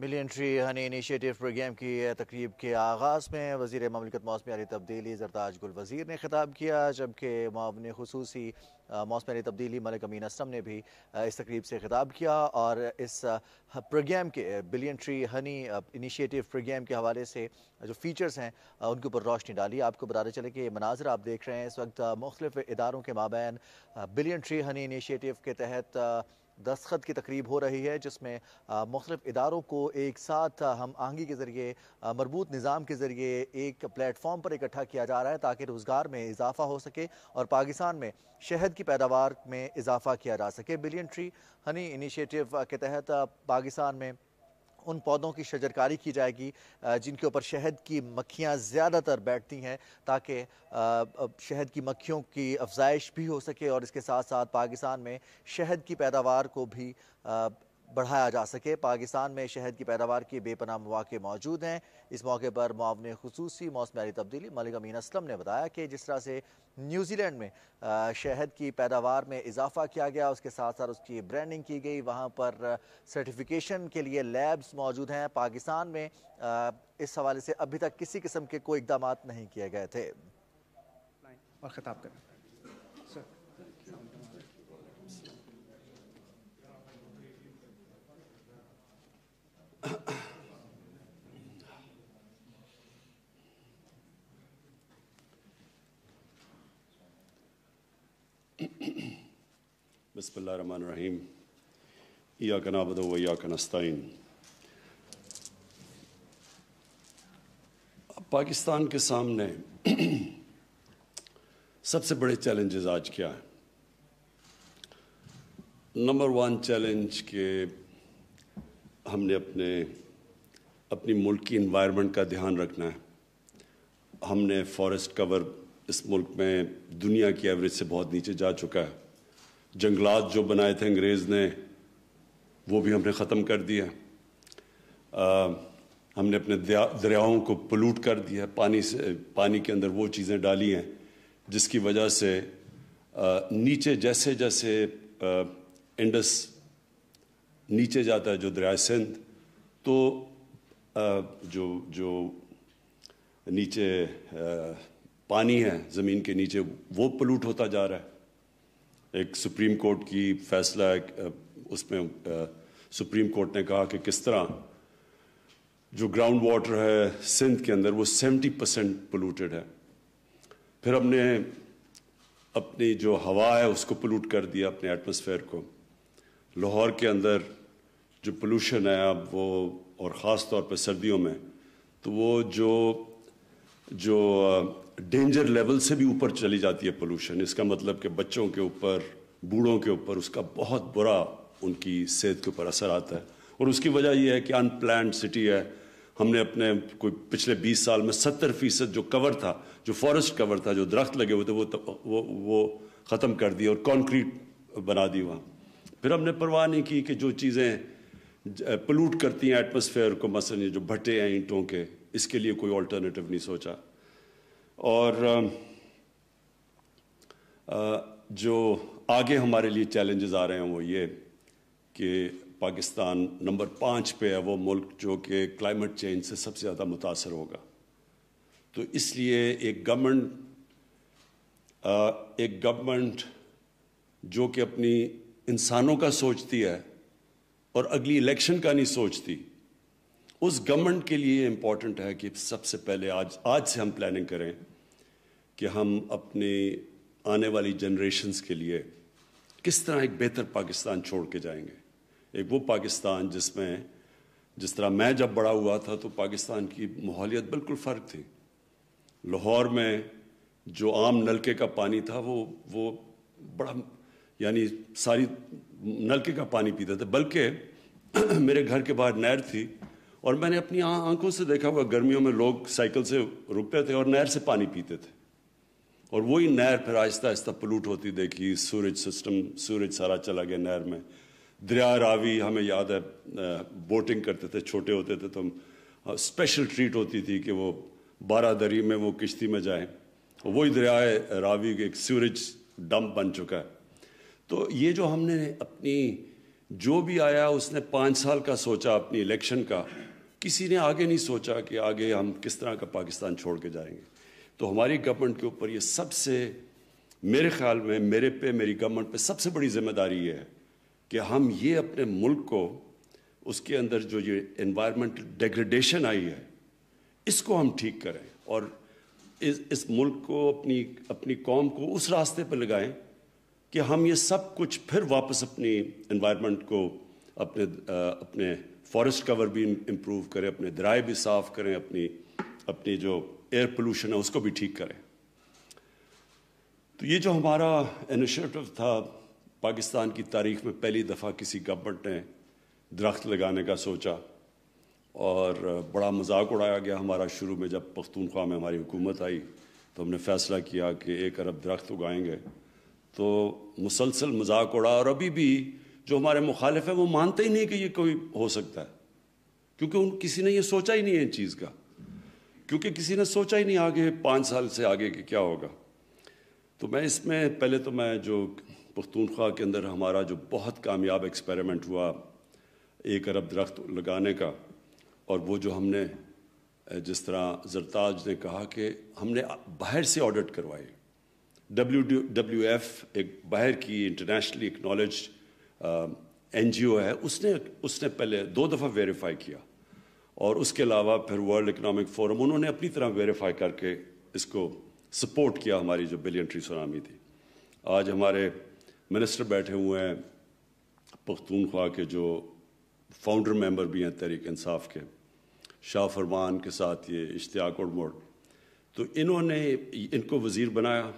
million tree Honey initiative programme की तकरीब के आगाज़ में वजीर ममलिकत मौसमियारी तब्दीली जरताज गुल वज़ीर ने खिताब किया जबकि मामन खसूसी मौसमियारी तब्दीली मलिक अमीन असम ने भी इस तकरीब से खिताब किया और इस प्रोग्राम के billion tree Honey initiative programme के हवाले से जो फीचर्स हैं उनके ऊपर रोशनी डाली आपको बताते चले कि ये मनाजर आप देख रहे हैं इस वक्त मुख्तफ इदारों के माबैन बिलियन ट्री हनी इनिशिएटिव के तहत दस्खत की तकरीब हो रही है जिसमें मुख्तलिफ इदारों को एक साथ हम आहंगी के ज़रिए मरबूत निज़ाम के ज़रिए एक प्लेटफॉर्म पर इकट्ठा किया जा रहा है ताकि रोज़गार में इजाफा हो सके और पाकिस्तान में शहद की पैदावार में इजाफा किया जा सके बिलियन ट्री हनी इनिशिएटिव के तहत पाकिस्तान में उन पौधों की शजरकारी की जाएगी जिनके ऊपर शहद की मक्खियाँ ज़्यादातर बैठती हैं ताकि शहद की मक्खियों की अफजाइश भी हो सके और इसके साथ साथ पाकिस्तान में शहद की पैदावार को भी बढ़ाया जा सके पाकिस्तान में शहद की पैदावार के बेपना मौके मौजूद हैं इस मौके पर मुआवन खसूस मौसमारी तब्दीली मलिक अमीन असलम ने बताया कि जिस तरह से न्यूजीलैंड में शहद की पैदावार में इजाफा किया गया उसके साथ साथ उसकी ब्रांडिंग की गई वहाँ पर सर्टिफिकेशन के लिए लैब्स मौजूद हैं पाकिस्तान में इस हवाले से अभी तक किसी किस्म के कोई इकदाम नहीं किए गए थे और खिताब करें बसमिल रहीम या कनाबद या कनस्तान पाकिस्तान के सामने सबसे बड़े चैलेंजेस आज क्या है नंबर वन चैलेंज के हमने अपने अपनी मुल्क की इन्वायरमेंट का ध्यान रखना है हमने फॉरेस्ट कवर इस मुल्क में दुनिया की एवरेज से बहुत नीचे जा चुका है जंगलात जो बनाए थे अंग्रेज़ ने वो भी हमने ख़त्म कर दिया आ, हमने अपने दरियाओं को पलूट कर दिया पानी से पानी के अंदर वो चीज़ें डाली हैं जिसकी वजह से आ, नीचे जैसे जैसे आ, इंडस नीचे जाता है जो दरिया सिंध तो आ, जो जो नीचे आ, पानी है ज़मीन के नीचे वो पलूट होता जा रहा है एक सुप्रीम कोर्ट की फैसला उसमें सुप्रीम कोर्ट ने कहा कि किस तरह जो ग्राउंड वाटर है सिंध के अंदर वो 70 परसेंट पोलूटेड है फिर हमने अपनी जो हवा है उसको पोलूट कर दिया अपने एटमोसफेयर को लाहौर के अंदर जो पोलूशन है अब वो और ख़ास तौर पर सर्दियों में तो वो जो जो डेंजर लेवल से भी ऊपर चली जाती है पोल्यूशन इसका मतलब कि बच्चों के ऊपर बूढ़ों के ऊपर उसका बहुत बुरा उनकी सेहत के ऊपर असर आता है और उसकी वजह यह है कि अनप्लान सिटी है हमने अपने कोई पिछले 20 साल में 70 फीसद जो कवर था जो फॉरेस्ट कवर था जो दरख्त लगे हुए थे वो तो, वो वो ख़त्म कर दिए और कंक्रीट बना दी वहाँ फिर हमने परवाह नहीं की कि जो चीज़ें पोलूट करती हैं एटमोसफेयर को मसल जो भट्टे हैं ईंटों के इसके लिए कोई ऑल्टरनेटिव नहीं सोचा और जो आगे हमारे लिए चैलेंजेस आ रहे हैं वो ये कि पाकिस्तान नंबर पाँच पे है वो मुल्क जो कि क्लाइमेट चेंज से सबसे ज़्यादा मुतासर होगा तो इसलिए एक गवर्नमेंट एक गवर्नमेंट जो कि अपनी इंसानों का सोचती है और अगली इलेक्शन का नहीं सोचती उस गवर्नमेंट के लिए इम्पॉर्टेंट है कि सबसे पहले आज आज से हम प्लानिंग करें कि हम अपने आने वाली जनरेशन्स के लिए किस तरह एक बेहतर पाकिस्तान छोड़ के जाएंगे एक वो पाकिस्तान जिसमें जिस तरह मैं जब बड़ा हुआ था तो पाकिस्तान की माहौलियत बिल्कुल फ़र्क थी लाहौर में जो आम नलके का पानी था वो वो बड़ा यानी सारी नलके का पानी पीते थे बल्कि मेरे घर के बाहर नहर थी और मैंने अपनी आंखों से देखा हुआ गर्मियों में लोग साइकिल से रुकते थे और नहर से पानी पीते थे और वही नहर फिर आहिस्ता आहिस्ता पलूट होती देखी सूरज सिस्टम सूरज सारा चला गया नहर में दरिया रावी हमें याद है बोटिंग करते थे छोटे होते थे तो हम स्पेशल ट्रीट होती थी कि वो बारह दरी में वो किश्ती में जाएं और वही दरिया रावी एक सूरज डंप बन चुका है तो ये जो हमने अपनी जो भी आया उसने पाँच साल का सोचा अपनी इलेक्शन का किसी ने आगे नहीं सोचा कि आगे हम किस तरह का पाकिस्तान छोड़ के जाएंगे तो हमारी गवर्नमेंट के ऊपर ये सबसे मेरे ख्याल में मेरे पे मेरी गवर्नमेंट पे सबसे बड़ी जिम्मेदारी ये है कि हम ये अपने मुल्क को उसके अंदर जो ये इन्वायरमेंटल डिग्रेडेशन आई है इसको हम ठीक करें और इस इस मुल्क को अपनी अपनी कौम को उस रास्ते पर लगाएं कि हम ये सब कुछ फिर वापस अपनी इन्वायरमेंट को अपने आ, अपने फॉरेस्ट कवर भी इम्प्रूव करें अपने दराए भी साफ़ करें अपनी अपनी जो एयर पोल्यूशन है उसको भी ठीक करें तो ये जो हमारा इनिशिएटिव था पाकिस्तान की तारीख में पहली दफ़ा किसी गवर्नमेंट ने दरख्त लगाने का सोचा और बड़ा मजाक उड़ाया गया हमारा शुरू में जब पख्तूनख्वा में हमारी हुकूमत आई तो हमने फैसला किया कि एक अरब दरख्त उगाएंगे तो मुसलसल मजाक उड़ा और अभी भी जो हमारे मुखालिफ है वो मानते ही नहीं कि ये कोई हो सकता है क्योंकि उन किसी ने ये सोचा ही नहीं है इन चीज़ का क्योंकि किसी ने सोचा ही नहीं आगे पाँच साल से आगे कि क्या होगा तो मैं इसमें पहले तो मैं जो पख्तूनख्वा के अंदर हमारा जो बहुत कामयाब एक्सपेरिमेंट हुआ एक अरब दरख्त लगाने का और वो जो हमने जिस तरह जरताज ने कहा कि हमने बाहर से ऑडिट करवाए डब्ल्यू डब्ल्यू एफ एक बाहर की इंटरनेशनली एक्नॉलेज एन है उसने उसने पहले दो दफ़ा वेरीफाई किया और उसके अलावा फिर वर्ल्ड इकनॉमिक फोरम उन्होंने अपनी तरह वेरीफाई करके इसको सपोर्ट किया हमारी जो बिलियन ट्री सुनामी थी आज हमारे मिनिस्टर बैठे हुए हैं पख्तूनख्वा के जो फाउंडर मेंबर भी हैं तहरीक इंसाफ के शाह फरमान के साथ ये इश्तियाक उड़मोड़ तो इन्होंने इनको वज़ीर बनाया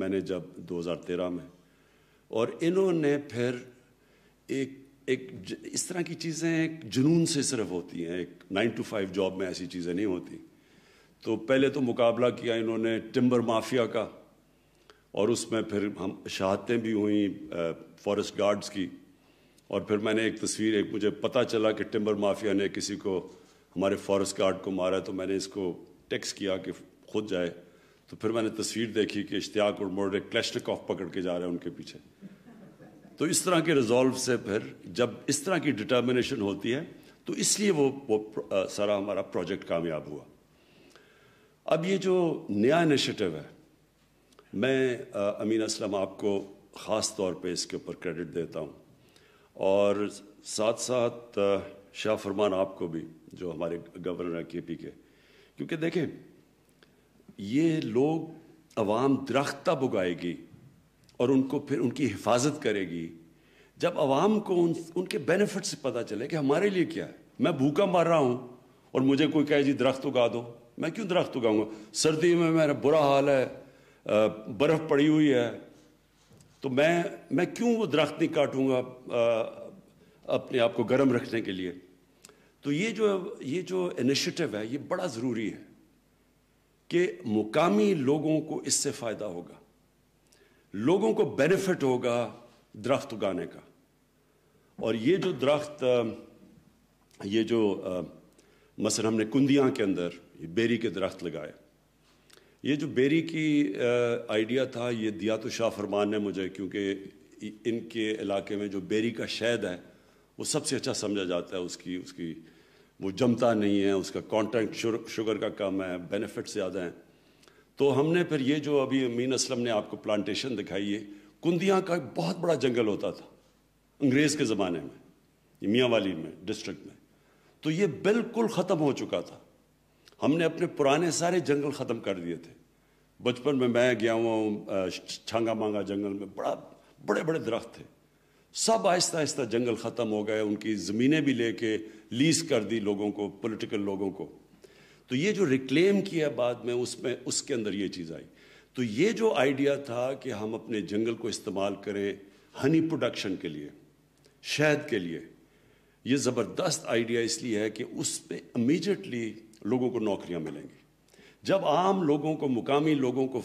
मैंने जब 2013 में और इन्होंने फिर एक एक इस तरह की चीज़ें एक जुनून से सिर्फ होती हैं एक नाइन टू फाइव जॉब में ऐसी चीज़ें नहीं होती तो पहले तो मुकाबला किया इन्होंने टिम्बर माफिया का और उसमें फिर हम शहादतें भी हुई फॉरेस्ट गार्ड्स की और फिर मैंने एक तस्वीर एक मुझे पता चला कि टिम्बर माफिया ने किसी को हमारे फॉरेस्ट गार्ड को मारा तो मैंने इसको टेक्स किया कि खुद जाए तो फिर मैंने तस्वीर देखी कि इश्तियाक और मोर्डे ऑफ पकड़ के जा रहे हैं उनके पीछे तो इस तरह के रिजॉल्व से फिर जब इस तरह की डिटर्मिनेशन होती है तो इसलिए वो, वो सारा हमारा प्रोजेक्ट कामयाब हुआ अब ये जो नया इनिशिएटिव है मैं आ, अमीन असलम आपको ख़ास तौर पे इसके ऊपर क्रेडिट देता हूँ और साथ साथ शाह फरमान आपको भी जो हमारे गवर्नर हैं के पी के क्योंकि देखें ये लोग अवाम दरख्त तब उगाएगी और उनको फिर उनकी हिफाजत करेगी जब आवाम को उन उनके बेनिफिट से पता चले कि हमारे लिए क्या है मैं भूखा मर रहा हूँ और मुझे कोई कहे जी दरख्त उगा दो मैं क्यों दरख्त उगाऊंगा सर्दी में मेरा बुरा हाल है बर्फ़ पड़ी हुई है तो मैं मैं क्यों वो दरख्त नहीं काटूँगा अपने आप को गर्म रखने के लिए तो ये जो ये जो इनिशिएटिव है ये बड़ा ज़रूरी है कि मुकामी लोगों को इससे फ़ायदा होगा लोगों को बेनिफिट होगा दरख्त उगाने का और ये जो दरख्त ये जो मसलन हमने कुंदिया के अंदर बेरी के दरख्त लगाए ये जो बेरी की आइडिया था ये दिया तो शाह फरमान ने मुझे क्योंकि इनके इलाके में जो बेरी का शहद है वो सबसे अच्छा समझा जाता है उसकी उसकी वो जमता नहीं है उसका कॉन्टेंट शुगर का कम है बेनिफिट ज़्यादा हैं तो हमने फिर ये जो अभी अमीन असलम ने आपको प्लांटेशन दिखाई है कुंदिया का एक बहुत बड़ा जंगल होता था अंग्रेज़ के ज़माने में मियाँ वाली में डिस्ट्रिक्ट में तो ये बिल्कुल ख़त्म हो चुका था हमने अपने पुराने सारे जंगल ख़त्म कर दिए थे बचपन में मैं गया हुआ हूँ छांगा मांगा जंगल में बड़ा बड़े बड़े दरख्त थे सब आहिस्ता आहिस्ता जंगल ख़त्म हो गए उनकी ज़मीनें भी लेके लीज कर दी लोगों को पॉलिटिकल लोगों को तो ये जो रिक्लेम किया बाद में उसमें उसके अंदर ये चीज़ आई तो ये जो आइडिया था कि हम अपने जंगल को इस्तेमाल करें हनी प्रोडक्शन के लिए शहद के लिए ये ज़बरदस्त आइडिया इसलिए है कि उस पर इमीजिएटली लोगों को नौकरियां मिलेंगी जब आम लोगों को मुकामी लोगों को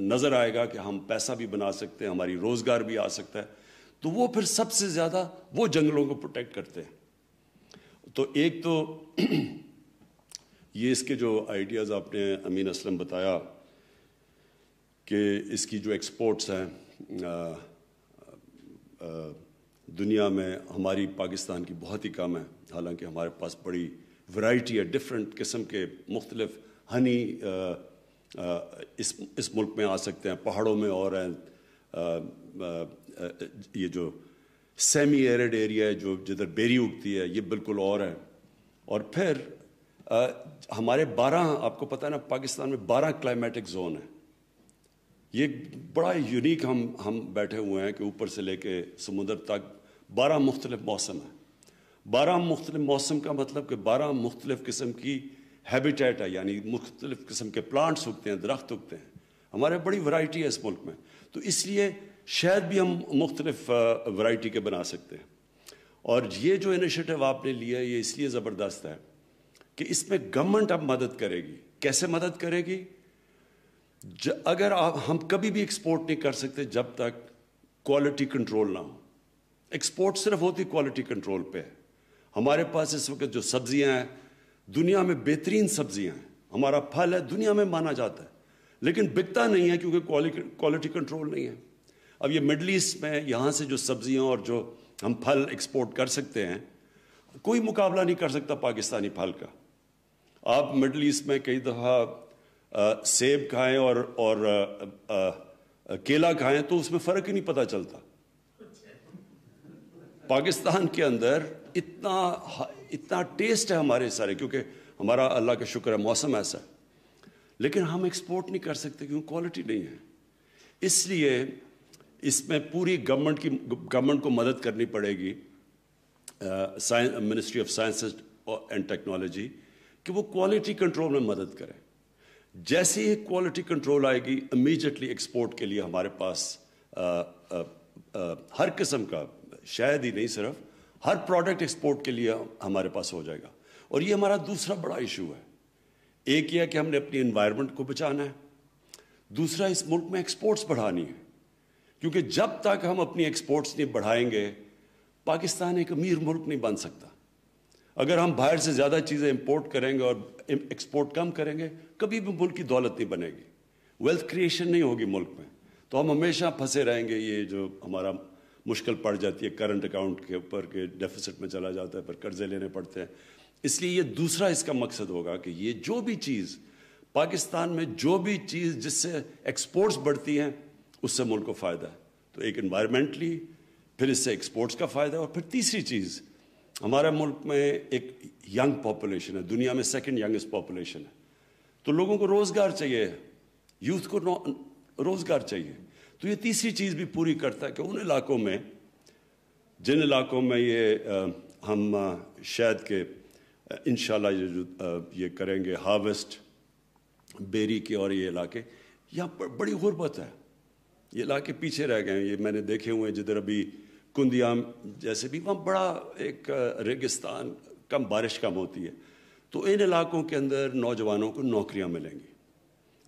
नज़र आएगा कि हम पैसा भी बना सकते हैं हमारी रोज़गार भी आ सकता है तो वो फिर सबसे ज़्यादा वो जंगलों को प्रोटेक्ट करते हैं तो एक तो ये इसके जो आइडियाज़ आपने अमीन असलम बताया कि इसकी जो एक्सपोर्ट्स हैं दुनिया में हमारी पाकिस्तान की बहुत ही कम है हालांकि हमारे पास बड़ी वैरायटी है डिफरेंट किस्म के मुख्तलफ हनी आ, आ, इस इस मुल्क में आ सकते हैं पहाड़ों में और हैं ये जो सेमी एरिड एरिया है जो जिधर बेरी उगती है ये बिल्कुल और है और फिर आ, हमारे बारह आपको पता है ना पाकिस्तान में बारह क्लाइमेटिक जोन है ये बड़ा यूनिक हम हम बैठे हुए हैं कि ऊपर से लेके समुद्र तक बारह मुख्तलिफ मौसम है बारह मुख्तलिफ मौसम का मतलब कि बारह मुख्तलिफ किस्म की हैबिटेट है यानी मुख्तलिफ किस्म के प्लांट्स उगते हैं दरख्त उगते हैं हमारे बड़ी वैरायटी है इस मुल्क में तो इसलिए शायद भी हम मुख्तलिफ वैरायटी के बना सकते हैं और ये जो इनिशिएटिव आपने लिया ये इसलिए ज़बरदस्त है कि इसमें गवर्नमेंट अब मदद करेगी कैसे मदद करेगी अगर आप हम कभी भी एक्सपोर्ट नहीं कर सकते जब तक क्वालिटी कंट्रोल ना हो एक्सपोर्ट सिर्फ होती क्वालिटी कंट्रोल पे है हमारे पास इस वक्त जो सब्जियां हैं दुनिया में बेहतरीन सब्जियां हैं हमारा फल है दुनिया में माना जाता है लेकिन बिकता नहीं है क्योंकि क्वालिटी कंट्रोल नहीं है अब ये मिडल ईस्ट में यहाँ से जो सब्जियाँ और जो हम फल एक्सपोर्ट कर सकते हैं कोई मुकाबला नहीं कर सकता पाकिस्तानी फल का आप मिडल ईस्ट में कई दफ़ा सेब खाएं और और आ, आ, आ, केला खाएं तो उसमें फ़र्क ही नहीं पता चलता पाकिस्तान के अंदर इतना इतना टेस्ट है हमारे सारे क्योंकि हमारा अल्लाह का शुक्र है मौसम ऐसा है लेकिन हम एक्सपोर्ट नहीं कर सकते क्योंकि क्वालिटी नहीं है इसलिए इसमें पूरी गवर्नमेंट की गवर्नमेंट को मदद करनी पड़ेगी ministry of science and technology कि वो क्वालिटी कंट्रोल में मदद करें जैसे ही क्वालिटी कंट्रोल आएगी इमीजिएटली एक्सपोर्ट के लिए हमारे पास आ, आ, आ, हर किस्म का शायद ही नहीं सिर्फ हर प्रोडक्ट एक्सपोर्ट के लिए हमारे पास हो जाएगा और ये हमारा दूसरा बड़ा इशू है एक यह कि हमने अपनी इन्वायरमेंट को बचाना है दूसरा इस मुल्क में एक्सपोर्ट्स बढ़ानी है क्योंकि जब तक हम अपनी एक्सपोर्ट्स नहीं बढ़ाएंगे पाकिस्तान एक अमीर मुल्क नहीं बन सकता अगर हम बाहर से ज़्यादा चीज़ें इंपोर्ट करेंगे और एक्सपोर्ट कम करेंगे कभी भी मुल्क की दौलत नहीं बनेगी वेल्थ क्रिएशन नहीं होगी मुल्क में तो हम हमेशा फंसे रहेंगे ये जो हमारा मुश्किल पड़ जाती है करंट अकाउंट के ऊपर के डेफिसिट में चला जाता है पर कर्जे लेने पड़ते हैं इसलिए ये दूसरा इसका मकसद होगा कि ये जो भी चीज़ पाकिस्तान में जो भी चीज़ जिससे एक्सपोर्ट्स बढ़ती हैं उससे मुल्क को फ़ायदा है तो एक इन्वायरमेंटली फिर इससे एक्सपोर्ट्स का फ़ायदा और फिर तीसरी चीज़ हमारे मुल्क में एक यंग पॉपुलेशन है दुनिया में सेकंड यंगेस्ट पॉपुलेशन है तो लोगों को रोज़गार चाहिए यूथ को रोज़गार चाहिए तो ये तीसरी चीज़ भी पूरी करता है कि उन इलाकों में जिन इलाकों में ये हम शायद के इन ये जो ये करेंगे हार्वेस्ट बेरी के और ये इलाके यहाँ पर बड़ी गुर्बत है ये इलाके पीछे रह गए हैं ये मैंने देखे हुए हैं जिधर अभी कुंदियाम जैसे भी वहाँ बड़ा एक रेगिस्तान कम बारिश कम होती है तो इन इलाकों के अंदर नौजवानों को नौकरियाँ मिलेंगी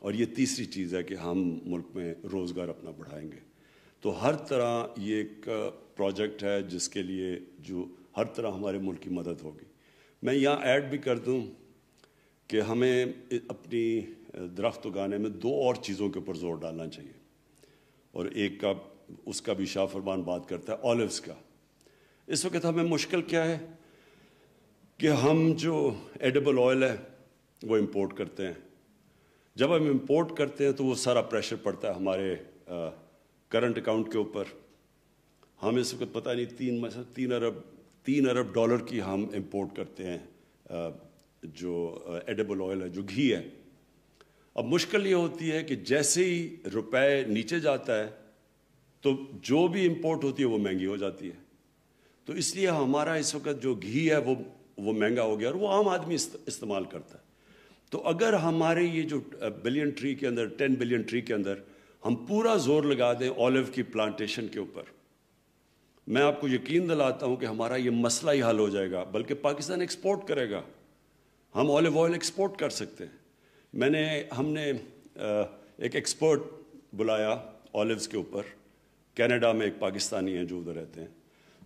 और ये तीसरी चीज़ है कि हम मुल्क में रोज़गार अपना बढ़ाएंगे तो हर तरह ये एक प्रोजेक्ट है जिसके लिए जो हर तरह हमारे मुल्क की मदद होगी मैं यहाँ ऐड भी कर दूँ कि हमें अपनी दरख्त उगाने में दो और चीज़ों के ऊपर ज़ोर डालना चाहिए और एक का उसका भी शाह फरमान बात करता है ऑलिव्स का इस वक्त हमें मुश्किल क्या है कि हम जो एडेबल ऑयल है वो इम्पोर्ट करते हैं जब हम इम्पोर्ट करते हैं तो वो सारा प्रेशर पड़ता है हमारे करंट अकाउंट के ऊपर हम इस वक्त पता नहीं तीन मतलब तीन अरब तीन अरब डॉलर की हम इम्पोर्ट करते हैं आ, जो एडेबल ऑयल है जो घी है अब मुश्किल ये होती है कि जैसे ही रुपए नीचे जाता है तो जो भी इम्पोर्ट होती है वो महंगी हो जाती है तो इसलिए हमारा इस वक्त जो घी है वो वो महंगा हो गया और वो आम आदमी इस्तेमाल करता है तो अगर हमारे ये जो बिलियन ट्री के अंदर टेन बिलियन ट्री के अंदर हम पूरा जोर लगा दें ऑलिव की प्लांटेशन के ऊपर मैं आपको यकीन दिलाता हूं कि हमारा ये मसला ही हल हो जाएगा बल्कि पाकिस्तान एक्सपोर्ट करेगा हम ऑलिव ऑयल एक्सपोर्ट कर सकते हैं मैंने हमने एक एक्सपर्ट बुलाया ऑलिव्स के ऊपर कनाडा में एक पाकिस्तानी हैं जो उधर रहते हैं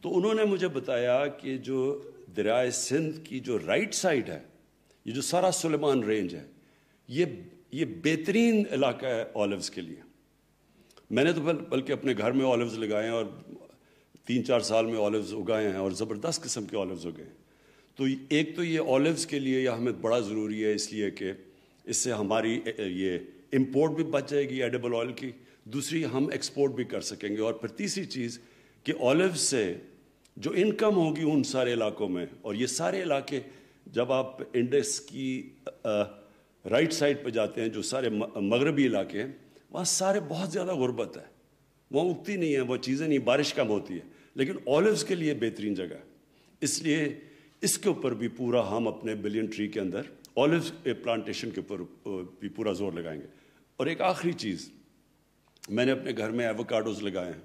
तो उन्होंने मुझे बताया कि जो दरियाए सिंध की जो राइट साइड है ये जो सारा सुलेमान रेंज है ये ये बेहतरीन इलाका है ऑलिव्स के लिए मैंने तो बल, बल्कि अपने घर में ऑलिव्स लगाए हैं और तीन चार साल में ऑलिव्स उगाए हैं और ज़बरदस्त किस्म के ऑलिव्स उगे हैं तो एक तो ये ऑलिव्स के लिए यह हमें बड़ा ज़रूरी है इसलिए कि इससे हमारी ये इम्पोर्ट भी बच जाएगी एडेबल ऑयल की दूसरी हम एक्सपोर्ट भी कर सकेंगे और फिर तीसरी चीज़ कि ऑलिव से जो इनकम होगी उन सारे इलाकों में और ये सारे इलाके जब आप इंडेक्स की राइट साइड पर जाते हैं जो सारे मगरबी इलाके हैं वहाँ सारे बहुत ज़्यादा गुर्बत है वहाँ उगती नहीं है वह चीज़ें नहीं बारिश कम होती है लेकिन ऑलिव्स के लिए बेहतरीन जगह है इसलिए इसके ऊपर भी पूरा हम अपने बिलियन ट्री के अंदर ऑलिव प्लांटेशन के ऊपर भी पूरा जोर लगाएंगे और एक आखिरी चीज़ मैंने अपने घर में एवोकाडोज लगाए हैं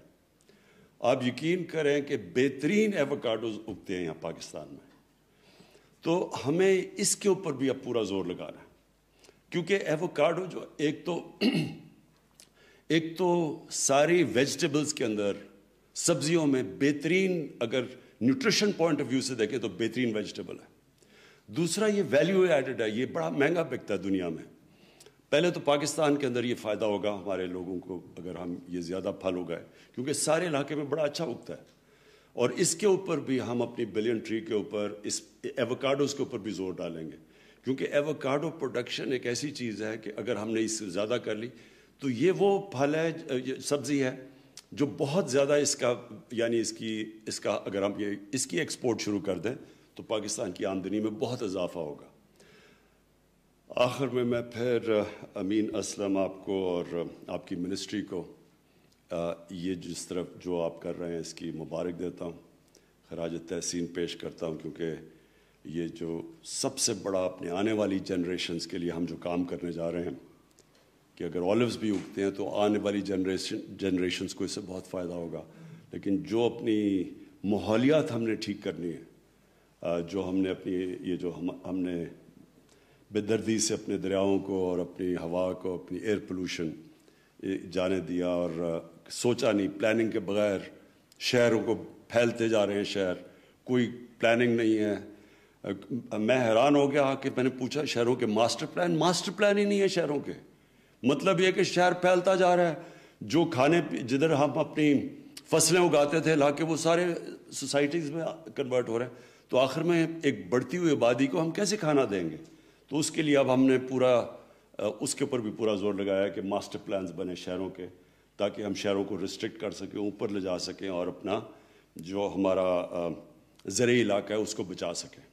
आप यकीन करें कि बेहतरीन एवोकाडोज उगते हैं यहाँ पाकिस्तान में तो हमें इसके ऊपर भी अब पूरा जोर लगाना है क्योंकि एवोकाडो जो एक तो एक तो सारी वेजिटेबल्स के अंदर सब्जियों में बेहतरीन अगर न्यूट्रिशन पॉइंट ऑफ व्यू से देखें तो बेहतरीन वेजिटेबल है दूसरा ये वैल्यू एडेड है ये बड़ा महंगा बिकता है दुनिया में पहले तो पाकिस्तान के अंदर ये फ़ायदा होगा हमारे लोगों को अगर हम ये ज़्यादा फल उगाए क्योंकि सारे इलाके में बड़ा अच्छा उगता है और इसके ऊपर भी हम अपनी बिलियन ट्री के ऊपर इस एवोकाडोज़ के ऊपर भी जोर डालेंगे क्योंकि एवोकाडो प्रोडक्शन एक ऐसी चीज़ है कि अगर हमने इससे ज़्यादा कर ली तो ये वो फल है सब्ज़ी है जो बहुत ज़्यादा इसका यानी इसकी इसका अगर हम ये इसकी एक्सपोर्ट शुरू कर दें तो पाकिस्तान की आमदनी में बहुत इजाफा होगा आखिर में मैं फिर अमीन असलम आपको और आपकी मिनिस्ट्री को ये जिस तरफ जो आप कर रहे हैं इसकी मुबारक देता हूँ खराज तहसीन पेश करता हूँ क्योंकि ये जो सबसे बड़ा अपने आने वाली जनरेशन्स के लिए हम जो काम करने जा रहे हैं कि अगर ऑलिव्स भी उगते हैं तो आने वाली जनरेशन जनरेशन्स को इससे बहुत फ़ायदा होगा लेकिन जो अपनी माहौलियात हमने ठीक करनी है जो हमने अपनी ये जो हम हमने बेदर्दी से अपने दरियाओं को और अपनी हवा को अपनी एयर पोल्यूशन जाने दिया और सोचा नहीं प्लानिंग के बगैर शहरों को फैलते जा रहे हैं शहर कोई प्लानिंग नहीं है मैं हैरान हो गया कि मैंने पूछा शहरों के मास्टर प्लान मास्टर प्लान ही नहीं है शहरों के मतलब ये कि शहर फैलता जा रहा है जो खाने जिधर हम अपनी फसलें उगाते थे इलाके वो सारे सोसाइटीज़ में कन्वर्ट हो रहे हैं तो आखिर में एक बढ़ती हुई आबादी को हम कैसे खाना देंगे तो उसके लिए अब हमने पूरा उसके ऊपर भी पूरा जोर लगाया कि मास्टर प्लान्स बने शहरों के ताकि हम शहरों को रिस्ट्रिक्ट कर सकें ऊपर ले जा सकें और अपना जो हमारा ज़रिए इलाका है उसको बचा सकें